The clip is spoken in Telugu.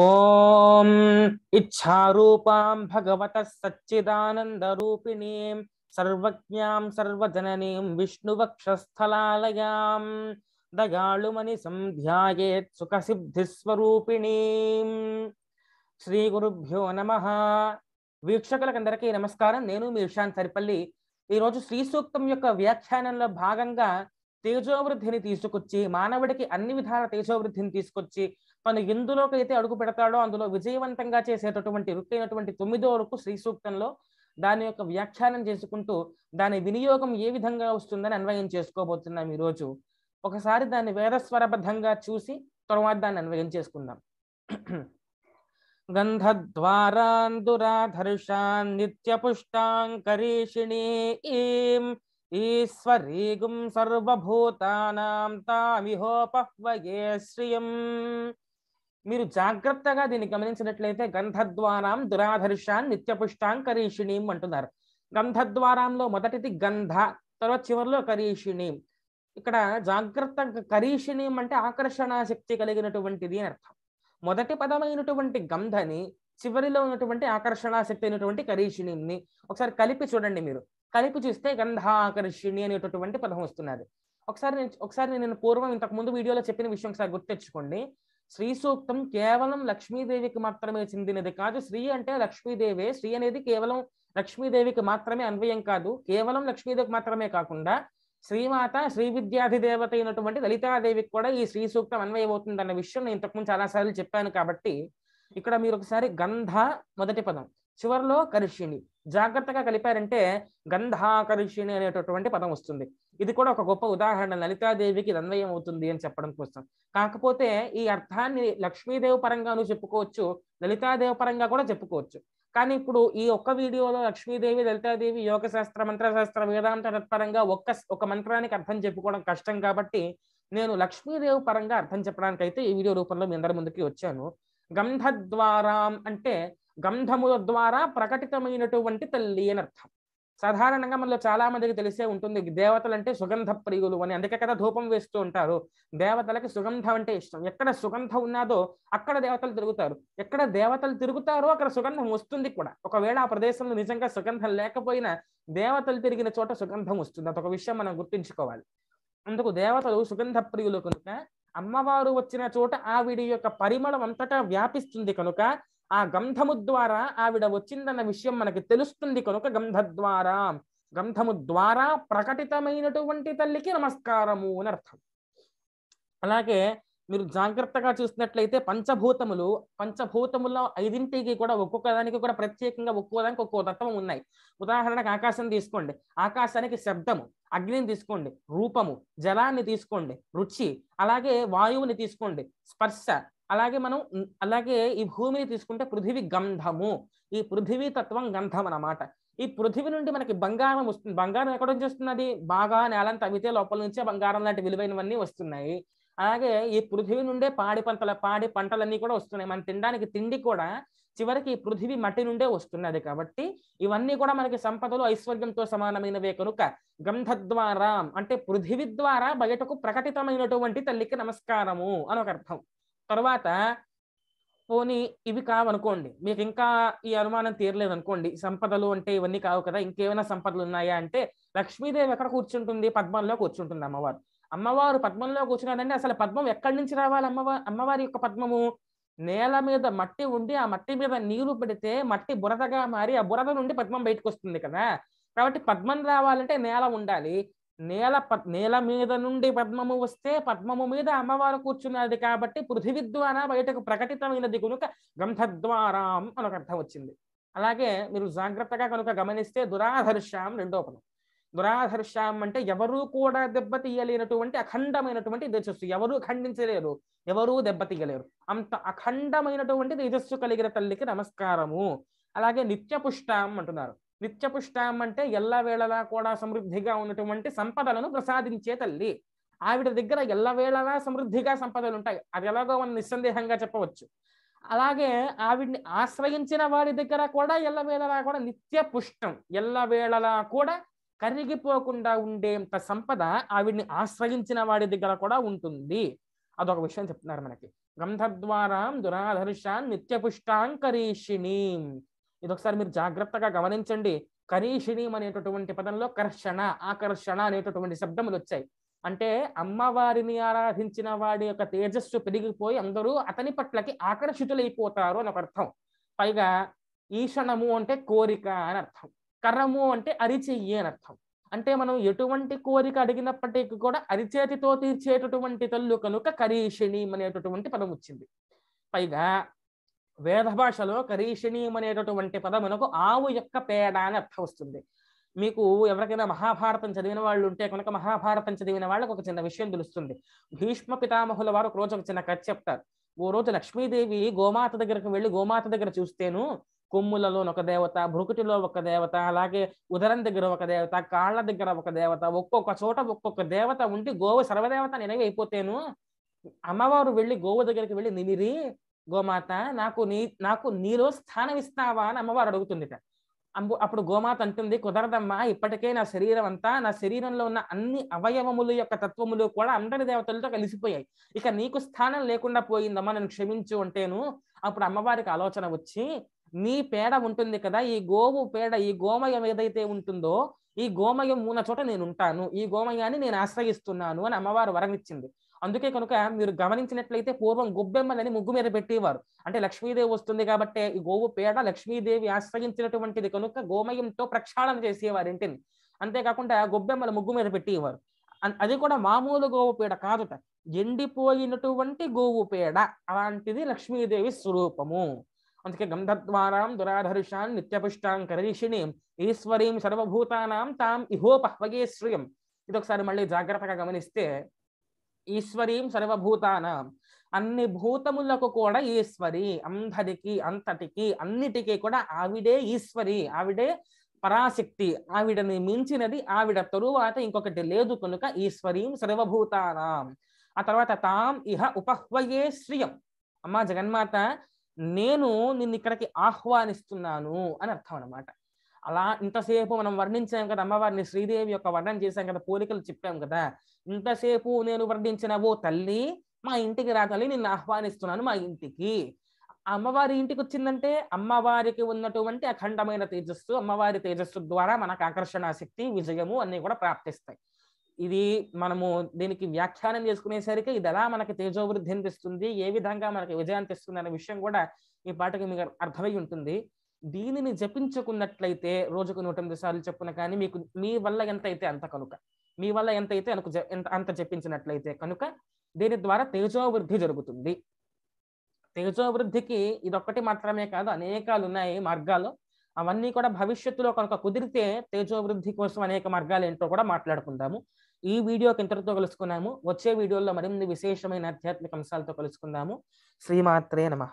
ఓం ఇచ్చారూపాం భగవత సచ్చిదానంద రూపిణీం సర్వజ్ఞాం సర్వజననీం విష్ణువక్షస్థలాలయాం దగాళుమని సంధ్యాయేత్ సుఖసిద్ధిస్వరూపిణీం శ్రీ గురుభ్యో నమ వీక్షకులకందరికీ నమస్కారం నేను మీ విషాంత్ సరిపల్లి ఈరోజు శ్రీ సూక్తం యొక్క వ్యాఖ్యానంలో భాగంగా తేజోవృద్ధిని తీసుకొచ్చి మానవుడికి అన్ని విధాల తేజోవృద్ధిని తీసుకొచ్చి తను ఎందులోకైతే అడుగు పెడతాడో అందులో విజయవంతంగా చేసేటటువంటి రుక్కైనటువంటి తొమ్మిదో వరకు శ్రీ సూక్తంలో దాని యొక్క వ్యాఖ్యానం చేసుకుంటూ దాని వినియోగం ఏ విధంగా వస్తుందని అన్వయం చేసుకోబోతున్నాం ఈరోజు ఒకసారి దాన్ని వేదస్వరబద్ధంగా చూసి తర్వాత దాన్ని అన్వయం చేసుకుందాం గంధద్వారాందురాధర్షాన్ నిత్యపుష్టాంకరీషిణీ ఈశ్వరీగుం సర్వభూతానాం తామిహోపహ్వయే శ్రియం మీరు జాగ్రత్తగా దీన్ని గమనించినట్లయితే గంధద్వారాం దురాధర్షాన్ నిత్యపుష్టాం కరీషిణీం అంటున్నారు గంధద్వారంలో మొదటిది గంధ తర్వాత చివరిలో కరీషిణీం ఇక్కడ జాగ్రత్త కరీషిణీం అంటే ఆకర్షణ శక్తి కలిగినటువంటిది అని అర్థం మొదటి పదమైనటువంటి గంధని చివరిలో ఉన్నటువంటి ఆకర్షణ శక్తి అయినటువంటి కరీషిణీని ఒకసారి కలిపి చూడండి మీరు కలిపి చూస్తే గంధాకర్షిణి అనేటటువంటి పదం వస్తున్నది ఒకసారి ఒకసారి నేను పూర్వం ఇంతకు ముందు వీడియోలో చెప్పిన విషయం ఒకసారి గుర్తెచ్చుకోండి శ్రీ సూక్తం కేవలం లక్ష్మీదేవికి మాత్రమే చెందినది కాదు శ్రీ అంటే లక్ష్మీదేవే శ్రీ అనేది కేవలం లక్ష్మీదేవికి మాత్రమే అన్వయం కాదు కేవలం లక్ష్మీదేవికి మాత్రమే కాకుండా శ్రీమాత శ్రీ విద్యాధిదేవత అయినటువంటి లలితాదేవికి కూడా ఈ శ్రీ సూక్తం అన్వయమవుతుంది అన్న విషయం నేను ఇంతకుముందు చాలాసార్లు చెప్పాను కాబట్టి ఇక్కడ మీరు ఒకసారి గంధ మొదటి పదం చివరిలో కర్షిణి జాగ్రత్తగా కలిపారంటే గంధాకర్షిణి అనేటటువంటి పదం వస్తుంది ఇది కూడా ఒక గొప్ప ఉదాహరణ లలితాదేవికి అన్వయం అవుతుంది అని చెప్పడం కోసం కాకపోతే ఈ అర్థాన్ని లక్ష్మీదేవి పరంగాను చెప్పుకోవచ్చు లలితాదేవి పరంగా కూడా చెప్పుకోవచ్చు కానీ ఇప్పుడు ఈ ఒక్క వీడియోలో లక్ష్మీదేవి లలితాదేవి యోగ శాస్త్ర మంత్రశాస్త్ర వేదాంత తత్పరంగా ఒక్క ఒక మంత్రానికి అర్థం చెప్పుకోవడం కష్టం కాబట్టి నేను లక్ష్మీదేవి పరంగా అర్థం చెప్పడానికి అయితే ఈ వీడియో రూపంలో మీ అందరి ముందుకి వచ్చాను గంధద్వారాం అంటే గంధముల ద్వారా ప్రకటితమైనటువంటి తల్లి అని అర్థం సాధారణంగా మనలో చాలా మందికి తెలిసే ఉంటుంది దేవతలు అంటే సుగంధ ప్రియులు అని అందుకే కదా ధూపం వేస్తూ ఉంటారు దేవతలకి సుగంధం అంటే ఇష్టం ఎక్కడ సుగంధం ఉన్నాదో అక్కడ దేవతలు తిరుగుతారు ఎక్కడ దేవతలు తిరుగుతారో అక్కడ సుగంధం వస్తుంది కూడా ఒకవేళ ఆ ప్రదేశంలో నిజంగా సుగంధం లేకపోయినా దేవతలు తిరిగిన చోట సుగంధం వస్తుంది అదొక విషయం మనం గుర్తుంచుకోవాలి అందుకు దేవతలు సుగంధ ప్రియులు కనుక అమ్మవారు వచ్చిన చోట ఆవిడ యొక్క పరిమళం అంతటా వ్యాపిస్తుంది కనుక ఆ గంధము ద్వారా ఆవిడ వచ్చిందన్న విషయం మనకి తెలుస్తుంది కనుక గంధ ద్వారా గంధము ద్వారా ప్రకటితమైనటువంటి తల్లికి నమస్కారము అని అర్థం అలాగే మీరు జాగ్రత్తగా చూసినట్లయితే పంచభూతములు పంచభూతములో ఐదింటికి కూడా ఒక్కొక్క దానికి కూడా ప్రత్యేకంగా ఒక్కో దానికి ఒక్కో తత్వం ఉన్నాయి ఉదాహరణకు ఆకాశం తీసుకోండి ఆకాశానికి శబ్దము అగ్నిని తీసుకోండి రూపము జలాన్ని తీసుకోండి రుచి అలాగే వాయువుని తీసుకోండి స్పర్శ అలాగే మనం అలాగే ఈ భూమిని తీసుకుంటే పృథివి గంధము ఈ పృథివీ తత్వం గంధం అన్నమాట ఈ పృథివి నుండి మనకి బంగారం వస్తుంది బంగారం ఎక్కడ నుంచి వస్తున్నది బాగా నేలను తవ్వితే లోపల నుంచే బంగారం లాంటి విలువైనవన్నీ వస్తున్నాయి అలాగే ఈ పృథివి నుండే పాడి పంటల పాడి పంటలన్నీ కూడా వస్తున్నాయి మనం తినడానికి తిండి కూడా చివరికి ఈ పృథివి మట్టి నుండే వస్తున్నది కాబట్టి ఇవన్నీ కూడా మనకి సంపదలు ఐశ్వర్యంతో సమానమైనవే కనుక గంధ ద్వారా అంటే పృథివి ద్వారా బయటకు ప్రకటితమైనటువంటి తల్లికి నమస్కారము అని ఒక అర్థం తర్వాత పోనీ ఇవి కావనుకోండి మీకు ఇంకా ఈ అనుమానం తీరలేదు అనుకోండి సంపదలు అంటే ఇవన్నీ కావు కదా ఇంకేమైనా సంపదలు ఉన్నాయా అంటే లక్ష్మీదేవి ఎక్కడ కూర్చుంటుంది పద్మంలో కూర్చుంటుంది అమ్మవారు అమ్మవారు పద్మంలో కూర్చున్నాడంటే అసలు పద్మం ఎక్కడి నుంచి రావాలి అమ్మవారి అమ్మవారి యొక్క పద్మము నేల మీద మట్టి ఉండి ఆ మట్టి మీద నీరు పెడితే మట్టి బురదగా మారి ఆ బురద నుండి పద్మం బయటకు వస్తుంది కదా కాబట్టి పద్మం రావాలంటే నేల ఉండాలి నేల నేల మీద నుండి పద్మము వస్తే పద్మము మీద అమ్మవారు కూర్చున్నది కాబట్టి పృథివీ ద్వారా బయటకు ప్రకటితమైనది కనుక గంధద్వారాం అని ఒక అర్థం వచ్చింది అలాగే మీరు జాగ్రత్తగా కనుక గమనిస్తే దురాధర్షాం రెండో పదం దురాధర్షాం అంటే ఎవరూ కూడా దెబ్బతీయలేనటువంటి అఖండమైనటువంటి తేజస్సు ఎవరూ ఖండించలేరు ఎవరూ దెబ్బతీయలేరు అంత అఖండమైనటువంటి తేజస్సు కలిగిన తల్లికి నమస్కారము అలాగే నిత్యపుష్టాం అంటున్నారు నిత్యపుష్టాం అంటే ఎల్ల వేళలా కూడా సమృద్ధిగా ఉన్నటువంటి సంపదలను ప్రసాదించే తల్లి ఆవిడ దగ్గర ఎల్ల వేళలా సమృద్ధిగా సంపదలు ఉంటాయి అది ఎలాగో మనం నిస్సందేహంగా చెప్పవచ్చు అలాగే ఆవిడ్ని ఆశ్రయించిన వారి దగ్గర కూడా ఎల్లవేళలా కూడా నిత్య పుష్టం ఎల్లవేళలా కూడా కరిగిపోకుండా ఉండేంత సంపద ఆవిడ్ని ఆశ్రయించిన వాడి దగ్గర కూడా ఉంటుంది అదొక విషయం చెప్తున్నారు మనకి గంధద్వారాం దురాధర్షాన్ నిత్యపుష్టాంకరీషిణీ ఇది ఒకసారి మీరు జాగ్రత్తగా గమనించండి కనీషిణీం అనేటటువంటి పదంలో కర్షణ ఆకర్షణ అనేటటువంటి శబ్దములు వచ్చాయి అంటే అమ్మవారిని ఆరాధించిన వాడి యొక్క తేజస్సు పెరిగిపోయి అందరూ అతని పట్లకి ఆకర్షితులైపోతారు అని ఒక అర్థం పైగా ఈషణము అంటే కోరిక అని అర్థం కరము అంటే అరిచెయ్యి అని అర్థం అంటే మనం ఎటువంటి కోరిక అడిగినప్పటికీ కూడా అరిచేతితో తీర్చేటటువంటి తల్లు కనుక కరీషిణి అనేటటువంటి పదం వచ్చింది పైగా వేద భాషలో కరీషణీయం అనేటటువంటి పదమునకు ఆవు యొక్క పేడ అని అర్థం వస్తుంది మీకు ఎవరికైనా మహాభారతం చదివిన వాళ్ళు ఉంటే కనుక మహాభారతం చదివిన వాళ్ళకు ఒక చిన్న విషయం తెలుస్తుంది భీష్మ పితామహుల వారు ఒక రోజు ఒక చిన్న కథ చెప్తారు ఓ రోజు లక్ష్మీదేవి గోమాత దగ్గరకు వెళ్ళి గోమాత దగ్గర చూస్తేను కొమ్ములలో ఒక దేవత భృకుటిలో ఒక దేవత అలాగే ఉదరం దగ్గర ఒక దేవత కాళ్ళ దగ్గర ఒక దేవత ఒక్కొక్క చోట ఒక్కొక్క దేవత ఉండి గోవ సర్వదేవత నిలవి అయిపోతేను అమ్మవారు వెళ్ళి గోవు దగ్గరికి వెళ్ళి నిమిరి గోమాత నాకు నీ నాకు నీలో స్థానం ఇస్తావా అని అమ్మవారు అడుగుతుందిట అంబు అప్పుడు గోమాత అంటుంది కుదరదమ్మా ఇప్పటికే నా శరీరం అంతా నా శరీరంలో ఉన్న అన్ని అవయవములు యొక్క తత్వములు కూడా అందరి దేవతలతో కలిసిపోయాయి ఇక నీకు స్థానం లేకుండా పోయిందమ్మా నన్ను క్షమించు అంటేను అప్పుడు అమ్మవారికి ఆలోచన వచ్చి నీ పేడ ఉంటుంది కదా ఈ గోవు పేడ ఈ గోమయం ఏదైతే ఉంటుందో ఈ గోమయం ఉన్న చోట నేను ఉంటాను ఈ గోమయాన్ని నేను ఆశ్రయిస్తున్నాను అని అమ్మవారు వరం ఇచ్చింది అందుకే కనుక మీరు గమనించినట్లయితే పూర్వం గొబ్బెమ్మలని ముగ్గు మీద పెట్టేవారు అంటే లక్ష్మీదేవి వస్తుంది కాబట్టి ఈ గోవు పేడ లక్ష్మీదేవి ఆశ్రయించినటువంటిది కనుక గోమయంతో ప్రక్షాళన చేసేవారు ఇంటిని అంతేకాకుండా గొబ్బెమ్మల ముగ్గు మీద పెట్టేవారు అది కూడా మామూలు గోవు పేడ కాదుట ఎండిపోయినటువంటి గోవు పేడ అలాంటిది లక్ష్మీదేవి స్వరూపము అందుకే గంధద్వారాం దురాధరుషాన్ నిత్యపుష్టాం కరీషిణి ఈశ్వరీం సర్వభూతానాం తాం ఇహోపహ్వగే శ్రియం ఇది ఒకసారి మళ్ళీ జాగ్రత్తగా గమనిస్తే ఈశ్వరీం సర్వభూతానం అన్ని భూతములకు కూడా ఈశ్వరి అందరికి అంతటికి అన్నిటికీ కూడా ఆవిడే ఈశ్వరి ఆవిడే పరాశక్తి ఆవిడని మించినది ఆవిడ తరువాత ఇంకొకటి లేదు కనుక ఈశ్వరీం సర్వభూతానాం ఆ తర్వాత తాం ఇహ ఉపహ్వయే శ్రియం అమ్మా జగన్మాత నేను నిన్ను ఇక్కడికి ఆహ్వానిస్తున్నాను అని అర్థం అనమాట అలా ఇంతసేపు మనం వర్ణించాం కదా అమ్మవారిని శ్రీదేవి యొక్క వర్ణన చేశాం కదా పోలికలు చెప్పాం కదా ఇంతసేపు నేను వర్ణించిన ఓ తల్లి మా ఇంటికి రా తల్లి నిన్ను ఆహ్వానిస్తున్నాను మా ఇంటికి అమ్మవారి ఇంటికి వచ్చిందంటే అమ్మవారికి ఉన్నటువంటి అఖండమైన తేజస్సు అమ్మవారి తేజస్సు ద్వారా మనకు ఆకర్షణ శక్తి విజయము అన్ని కూడా ప్రాప్తిస్తాయి ఇది మనము దీనికి వ్యాఖ్యానం చేసుకునేసరికి ఇది ఎలా మనకి తేజోవృద్ధి అనిపిస్తుంది ఏ విధంగా మనకి విజయాన్ని తెస్తుంది అనే విషయం కూడా ఈ పాటకి మీకు అర్థమై ఉంటుంది దీనిని జపించుకున్నట్లయితే రోజుకు నూట ఎనిమిది సార్లు చెప్పున కానీ మీకు మీ వల్ల ఎంత అయితే అంత కనుక మీ వల్ల ఎంత అయితే అనుకు అంత జపించినట్లయితే కనుక దీని ద్వారా తేజోవృద్ధి జరుగుతుంది తేజోవృద్ధికి ఇదొక్కటి మాత్రమే కాదు అనేకాలు ఉన్నాయి మార్గాలు అవన్నీ కూడా భవిష్యత్తులో కనుక కుదిరితే తేజోవృద్ధి కోసం అనేక మార్గాలు ఏంటో కూడా మాట్లాడుకుందాము ఈ వీడియోకి ఇంతటితో కలుసుకున్నాము వచ్చే వీడియోలో మరిన్ని విశేషమైన ఆధ్యాత్మిక అంశాలతో కలుసుకుందాము శ్రీమాత్రే నమ